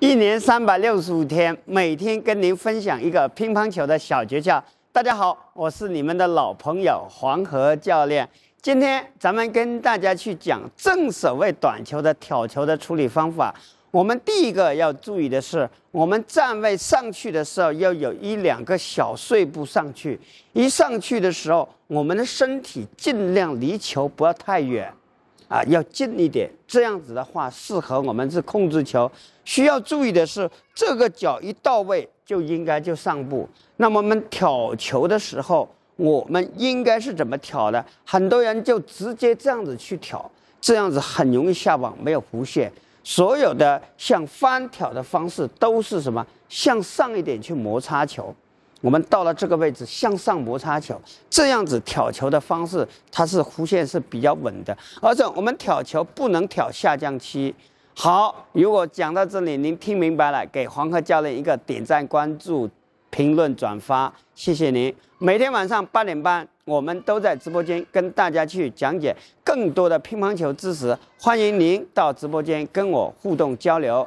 一年三百六十五天，每天跟您分享一个乒乓球的小诀窍。大家好，我是你们的老朋友黄河教练。今天咱们跟大家去讲正手位短球的挑球的处理方法。我们第一个要注意的是，我们站位上去的时候要有一两个小碎步上去，一上去的时候，我们的身体尽量离球不要太远。啊，要近一点，这样子的话适合我们是控制球。需要注意的是，这个脚一到位就应该就上步。那么我们挑球的时候，我们应该是怎么挑的？很多人就直接这样子去挑，这样子很容易下网，没有弧线。所有的向翻挑的方式都是什么？向上一点去摩擦球。我们到了这个位置，向上摩擦球，这样子挑球的方式，它是弧线是比较稳的。而且我们挑球不能挑下降期。好，如果讲到这里您听明白了，给黄河教练一个点赞、关注、评论、转发，谢谢您。每天晚上八点半，我们都在直播间跟大家去讲解更多的乒乓球知识，欢迎您到直播间跟我互动交流。